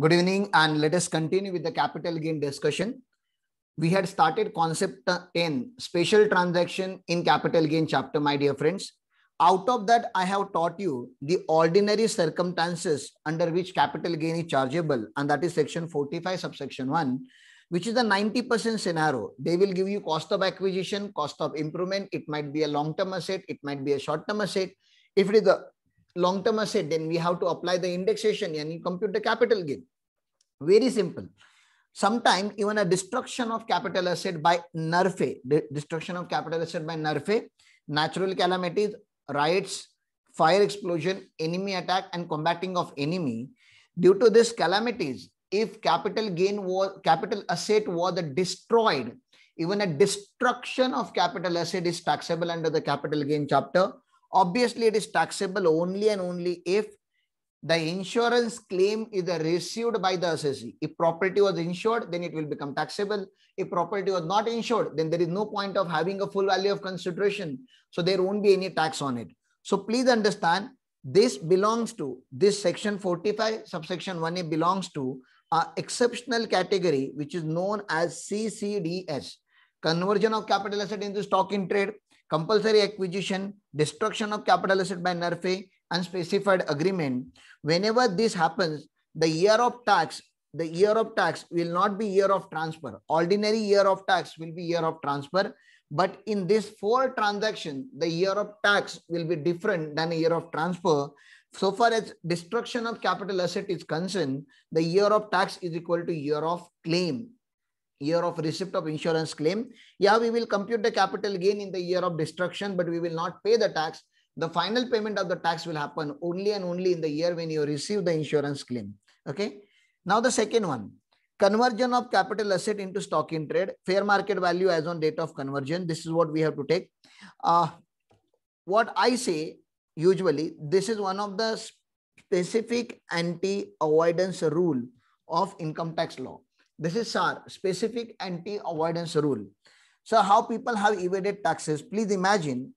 Good evening, and let us continue with the capital gain discussion. We had started concept 10, special transaction in capital gain chapter, my dear friends. Out of that, I have taught you the ordinary circumstances under which capital gain is chargeable, and that is section 45, subsection 1, which is the 90% scenario. They will give you cost of acquisition, cost of improvement. It might be a long-term asset. It might be a short-term asset. If it is a long-term asset, then we have to apply the indexation and you compute the capital gain. Very simple. Sometimes even a destruction of capital asset by NERFE, destruction of capital asset by NERFE, natural calamities, riots, fire explosion, enemy attack, and combating of enemy. Due to these calamities, if capital gain was capital asset was destroyed, even a destruction of capital asset is taxable under the capital gain chapter Obviously, it is taxable only and only if the insurance claim is received by the assessee. If property was insured, then it will become taxable. If property was not insured, then there is no point of having a full value of consideration. So there won't be any tax on it. So please understand, this belongs to, this section 45, subsection 1A belongs to an exceptional category, which is known as CCDS, conversion of capital asset into stock in trade compulsory acquisition, destruction of capital asset by and unspecified agreement. Whenever this happens, the year of tax, the year of tax will not be year of transfer. Ordinary year of tax will be year of transfer. But in this four transaction, the year of tax will be different than a year of transfer. So far as destruction of capital asset is concerned, the year of tax is equal to year of claim year of receipt of insurance claim. Yeah, we will compute the capital gain in the year of destruction, but we will not pay the tax. The final payment of the tax will happen only and only in the year when you receive the insurance claim. Okay. Now the second one, conversion of capital asset into stock in trade, fair market value as on date of conversion. This is what we have to take. Uh, what I say usually, this is one of the specific anti-avoidance rule of income tax law. This is SAR, specific anti-avoidance rule. So how people have evaded taxes, please imagine,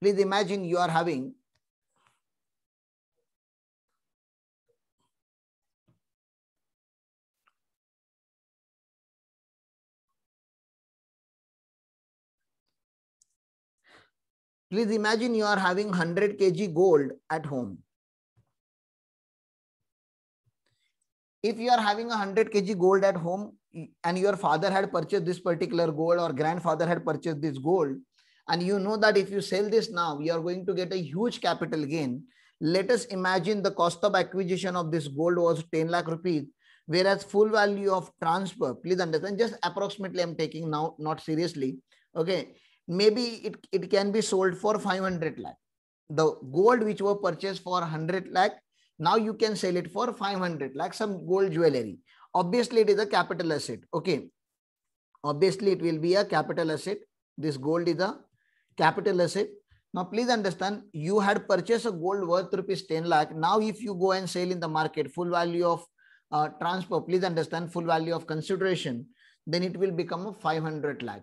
please imagine you are having Please imagine you are having 100 kg gold at home. if you are having a 100 kg gold at home and your father had purchased this particular gold or grandfather had purchased this gold and you know that if you sell this now you are going to get a huge capital gain let us imagine the cost of acquisition of this gold was 10 lakh rupees whereas full value of transfer please understand just approximately i'm taking now not seriously okay maybe it, it can be sold for 500 lakh the gold which were purchased for 100 lakh now you can sell it for 500, like some gold jewelry. Obviously, it is a capital asset. Okay. Obviously, it will be a capital asset. This gold is a capital asset. Now, please understand, you had purchased a gold worth rupees 10 lakh. Now, if you go and sell in the market full value of uh, transfer, please understand full value of consideration, then it will become a 500 lakh.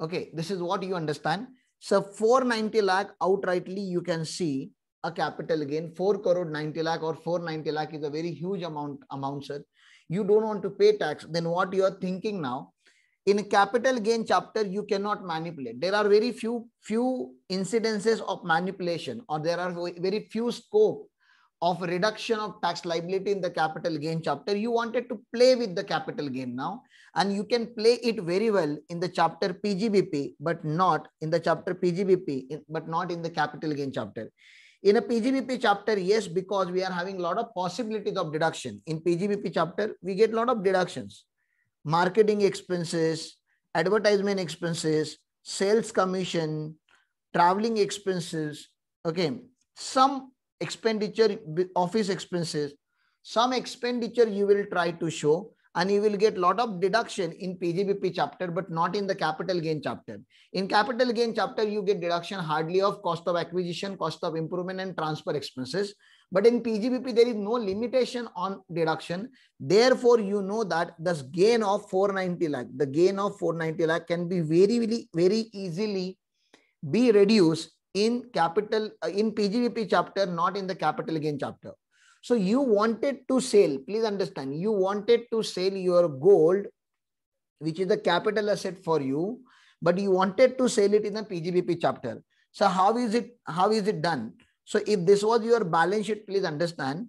Okay, this is what you understand. So 490 lakh outrightly you can see a capital gain 4 crore 90 lakh or 490 lakh is a very huge amount amount sir you don't want to pay tax then what you are thinking now in capital gain chapter you cannot manipulate there are very few few incidences of manipulation or there are very few scope of reduction of tax liability in the capital gain chapter you wanted to play with the capital gain now and you can play it very well in the chapter pgbp but not in the chapter pgbp but not in the capital gain chapter in a PGBP chapter, yes, because we are having a lot of possibilities of deduction. In PGBP chapter, we get a lot of deductions. Marketing expenses, advertisement expenses, sales commission, traveling expenses, okay, some expenditure, office expenses, some expenditure you will try to show and you will get lot of deduction in PGBP chapter, but not in the capital gain chapter. In capital gain chapter, you get deduction hardly of cost of acquisition, cost of improvement and transfer expenses. But in PGBP, there is no limitation on deduction. Therefore, you know that this gain of 490 lakh, the gain of 490 lakh can be very, very, very easily be reduced in capital, uh, in PGBP chapter, not in the capital gain chapter. So you wanted to sell, please understand, you wanted to sell your gold, which is the capital asset for you, but you wanted to sell it in the PGBP chapter. So how is it, how is it done? So if this was your balance sheet, please understand,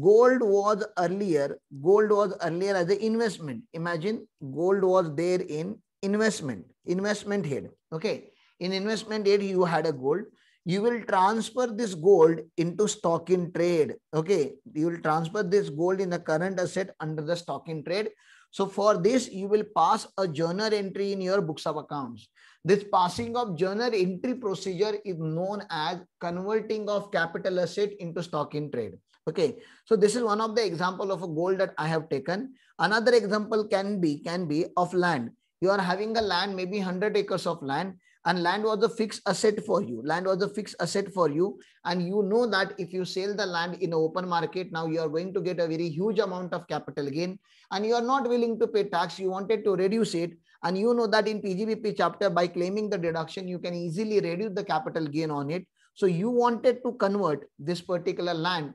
gold was earlier, gold was earlier as an investment. Imagine gold was there in investment, investment head. Okay. In investment head, you had a gold you will transfer this gold into stock in trade. Okay, you will transfer this gold in the current asset under the stock in trade. So for this, you will pass a journal entry in your books of accounts. This passing of journal entry procedure is known as converting of capital asset into stock in trade. Okay, so this is one of the example of a gold that I have taken. Another example can be can be of land. You are having a land, maybe 100 acres of land and land was a fixed asset for you land was a fixed asset for you and you know that if you sell the land in open market now you are going to get a very huge amount of capital gain and you are not willing to pay tax you wanted to reduce it and you know that in pgbp chapter by claiming the deduction you can easily reduce the capital gain on it so you wanted to convert this particular land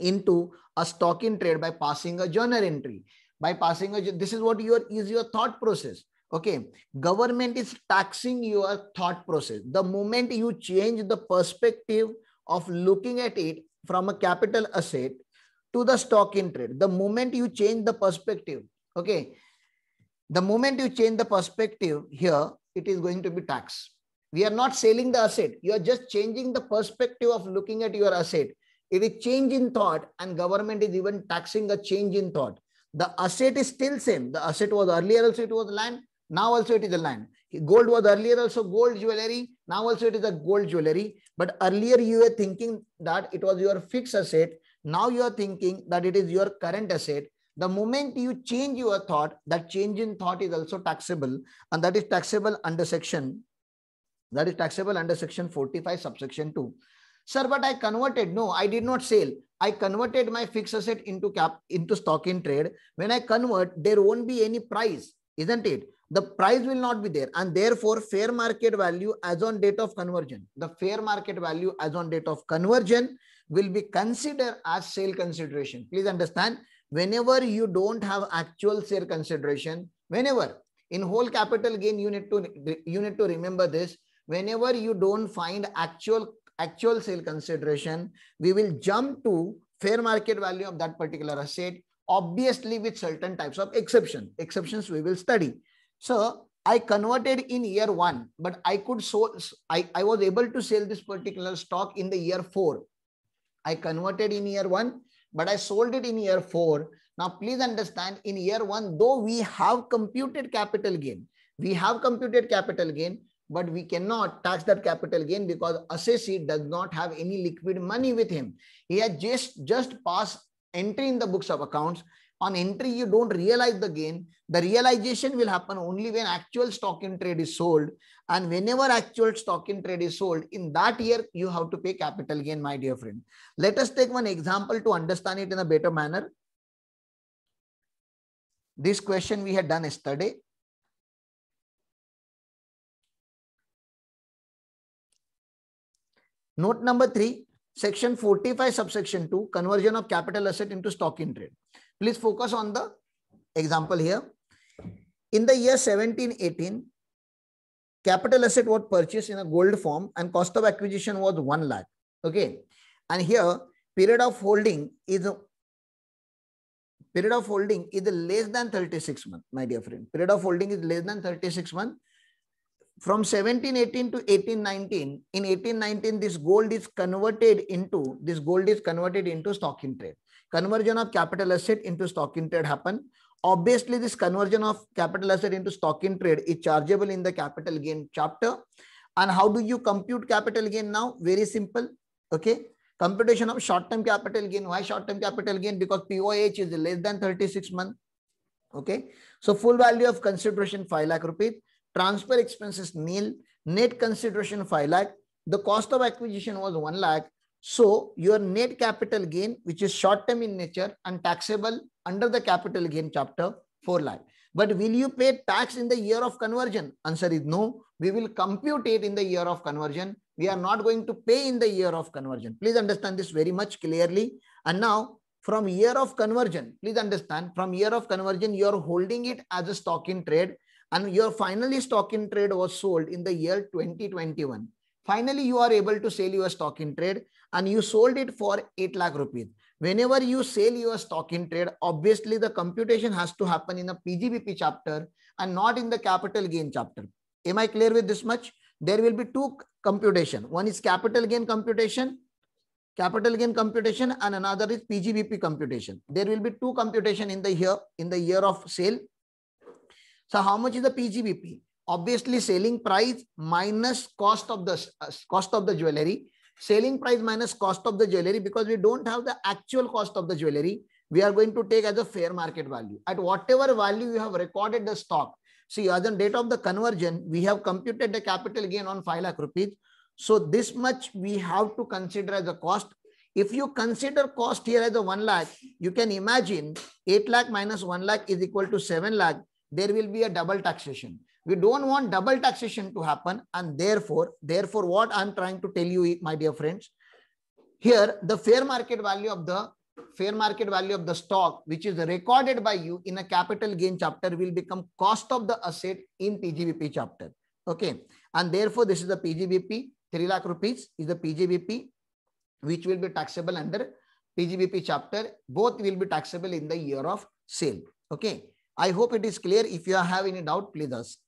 into a stock in trade by passing a journal entry by passing a this is what your is your thought process okay government is taxing your thought process the moment you change the perspective of looking at it from a capital asset to the stock in trade the moment you change the perspective okay the moment you change the perspective here it is going to be tax we are not selling the asset you are just changing the perspective of looking at your asset it is change in thought and government is even taxing a change in thought the asset is still same the asset was earlier also it was land now also it is a land. Gold was earlier also gold jewelry. Now also it is a gold jewelry. But earlier you were thinking that it was your fixed asset. Now you are thinking that it is your current asset. The moment you change your thought, that change in thought is also taxable. And that is taxable under section. That is taxable under section 45 subsection 2. Sir, but I converted. No, I did not sell. I converted my fixed asset into cap into stock in trade. When I convert, there won't be any price, isn't it? the price will not be there and therefore fair market value as on date of conversion the fair market value as on date of conversion will be considered as sale consideration please understand whenever you don't have actual sale consideration whenever in whole capital gain you need to you need to remember this whenever you don't find actual actual sale consideration we will jump to fair market value of that particular asset obviously with certain types of exception exceptions we will study so I converted in year one, but I could so I, I was able to sell this particular stock in the year four. I converted in year one, but I sold it in year four. Now, please understand in year one, though we have computed capital gain, we have computed capital gain, but we cannot tax that capital gain because assessee does not have any liquid money with him. He has just, just passed entry in the books of accounts. On entry, you don't realize the gain. The realization will happen only when actual stock in trade is sold. And whenever actual stock in trade is sold, in that year, you have to pay capital gain, my dear friend. Let us take one example to understand it in a better manner. This question we had done yesterday. Note number three, Section 45, subsection 2, conversion of capital asset into stock in trade. Please focus on the example here. In the year 1718, capital asset was purchased in a gold form and cost of acquisition was 1 lakh. Okay. And here, period of holding is period of holding is less than 36 months, my dear friend. Period of holding is less than 36 months from 1718 to 1819, in 1819, this gold is converted into this gold is converted into stock in trade. Conversion of capital asset into stock in trade happen. Obviously, this conversion of capital asset into stock in trade is chargeable in the capital gain chapter. And how do you compute capital gain now? Very simple. Okay. Computation of short-term capital gain. Why short-term capital gain? Because POH is less than 36 months. Okay. So full value of consideration 5 lakh rupees transfer expenses nil, net consideration 5 lakh, the cost of acquisition was 1 lakh. So your net capital gain, which is short term in nature and taxable under the capital gain chapter 4 lakh. But will you pay tax in the year of conversion? Answer is no. We will compute it in the year of conversion. We are not going to pay in the year of conversion. Please understand this very much clearly. And now from year of conversion, please understand from year of conversion, you are holding it as a stock in trade and your finally stock in trade was sold in the year 2021 finally you are able to sell your stock in trade and you sold it for 8 lakh rupees whenever you sell your stock in trade obviously the computation has to happen in the pgbp chapter and not in the capital gain chapter am i clear with this much there will be two computation one is capital gain computation capital gain computation and another is pgbp computation there will be two computation in the year in the year of sale so how much is the PGBP? Obviously, selling price minus cost of the uh, cost of the jewelry. Selling price minus cost of the jewelry because we don't have the actual cost of the jewelry. We are going to take as a fair market value. At whatever value you have recorded the stock. See, as on date of the conversion, we have computed the capital gain on 5 lakh rupees. So this much we have to consider as a cost. If you consider cost here as a 1 lakh, you can imagine 8 lakh minus 1 lakh is equal to 7 lakh there will be a double taxation. We don't want double taxation to happen. And therefore, therefore, what I'm trying to tell you, my dear friends, here the fair market value of the fair market value of the stock, which is recorded by you in a capital gain chapter will become cost of the asset in PGBP chapter. Okay. And therefore, this is the PGBP, 3 lakh rupees is the PGBP, which will be taxable under PGBP chapter. Both will be taxable in the year of sale. Okay. I hope it is clear. If you have any doubt, please ask.